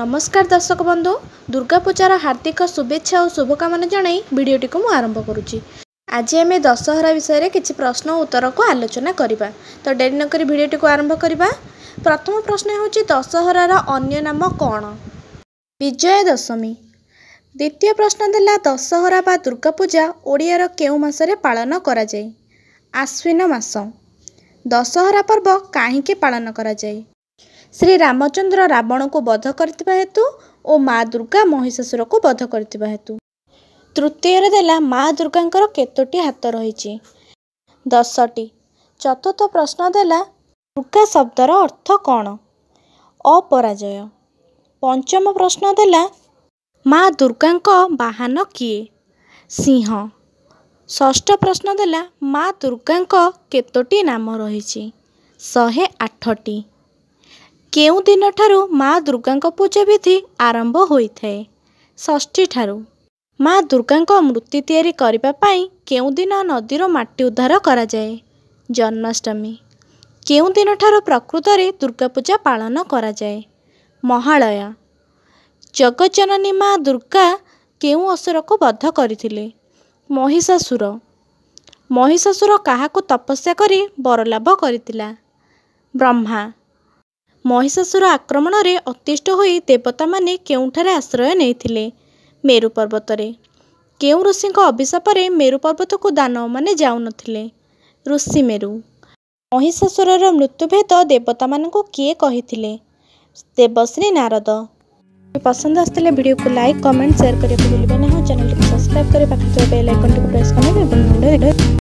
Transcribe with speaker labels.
Speaker 1: ନମସ୍କାର ଦର୍ଶକ ବନ୍ଧୁ ଦୁର୍ଗାପୂଜାର ହାର୍ଦ୍ଦିକ ଶୁଭେଚ୍ଛା ଓ ଶୁଭକାମନା ଜଣାଇ ଭିଡ଼ିଓଟିକୁ ମୁଁ ଆରମ୍ଭ କରୁଛି ଆଜି ଆମେ ଦଶହରା ବିଷୟରେ କିଛି ପ୍ରଶ୍ନ ଓ ଉତ୍ତରକୁ ଆଲୋଚନା କରିବା ତ ଡେରି ନକରି ଭିଡ଼ିଓଟିକୁ ଆରମ୍ଭ କରିବା ପ୍ରଥମ ପ୍ରଶ୍ନ ହେଉଛି ଦଶହରାର ଅନ୍ୟ ନାମ କ'ଣ ବିଜୟ ଦଶମୀ ଦ୍ୱିତୀୟ ପ୍ରଶ୍ନ ଥିଲା ଦଶହରା ବା ଦୁର୍ଗାପୂଜା ଓଡ଼ିଆର କେଉଁ ମାସରେ ପାଳନ କରାଯାଏ ଆଶ୍ୱିନ ମାସ ଦଶହରା ପର୍ବ କାହିଁକି ପାଳନ କରାଯାଏ ଶ୍ରୀ ରାମଚନ୍ଦ୍ର ରାବଣକୁ ବଧ କରିଥିବା ହେତୁ ଓ ମା ଦୁର୍ଗା ମହିଷାସୁରକୁ ବଧ କରିଥିବା ହେତୁ ତୃତୀୟରେ ଦେଲା ମା ଦୁର୍ଗାଙ୍କର କେତୋଟି ହାତ ରହିଛି ଦଶଟି ଚତୁର୍ଥ ପ୍ରଶ୍ନ ଦେଲା ଦୁର୍ଗା ଶବ୍ଦର ଅର୍ଥ କ'ଣ ଅପରାଜୟ ପଞ୍ଚମ ପ୍ରଶ୍ନ ଦେଲା ମା ଦୁର୍ଗାଙ୍କ ବାହାନ କିଏ ସିଂହ ଷଷ୍ଠ ପ୍ରଶ୍ନ ଦେଲା ମା ଦୁର୍ଗାଙ୍କ କେତୋଟି ନାମ ରହିଛି ଶହେ ଆଠଟି କେଉଁ ଦିନଠାରୁ ମା ଦୁର୍ଗାଙ୍କ ପୂଜା ବିଧି ଆରମ୍ଭ ହୋଇଥାଏ ଷଷ୍ଠୀଠାରୁ ମା ଦୁର୍ଗାଙ୍କ ମୂର୍ତ୍ତି ତିଆରି କରିବା ପାଇଁ କେଉଁଦିନ ନଦୀର ମାଟି ଉଦ୍ଧାର କରାଯାଏ ଜନ୍ମାଷ୍ଟମୀ କେଉଁ ଦିନଠାରୁ ପ୍ରକୃତରେ ଦୁର୍ଗା ପୂଜା ପାଳନ କରାଯାଏ ମହାଳୟ ଜନନୀ ମା ଦୁର୍ଗା କେଉଁ ଅସୁରକୁ ବଦ୍ଧ କରିଥିଲେ ମହିଷାସୁର ମହିଷାସୁର କାହାକୁ ତପସ୍ୟା କରି ବରଲାଭ କରିଥିଲା ବ୍ରହ୍ମା ମହିଷାସୁର ଆକ୍ରମଣରେ ଅତିଷ୍ଠ ହୋଇ ଦେବତାମାନେ କେଉଁଠାରେ ଆଶ୍ରୟ ନେଇଥିଲେ ମେରୁ ପର୍ବତରେ କେଉଁ ଋଷିଙ୍କ ଅଭିଶାପରେ ମେରୁ ପର୍ବତକୁ ଦାନବମାନେ ଯାଉନଥିଲେ ଋଷି ମେରୁ ମହିଷାସୁରର ମୃତ୍ୟୁ ଭେଦ ଦେବତାମାନଙ୍କୁ କିଏ କହିଥିଲେ ଦେବଶ୍ରୀ ନାରଦ ପସନ୍ଦ ଆସିଥିଲେ ଭିଡ଼ିଓକୁ ଲାଇକ୍ କମେଣ୍ଟ ସେୟାର କରିବାକୁ ଭୁଲିବେ ନାହିଁ ଚ୍ୟାନେଲଟିକୁ ସବସ୍କ୍ରାଇବ୍ କରି ପାଖରେ ଥିବା ବେଲ୍ ଆଇକନ୍ଟିକୁ ପ୍ରେସ୍ କରିବେ ଏବଂ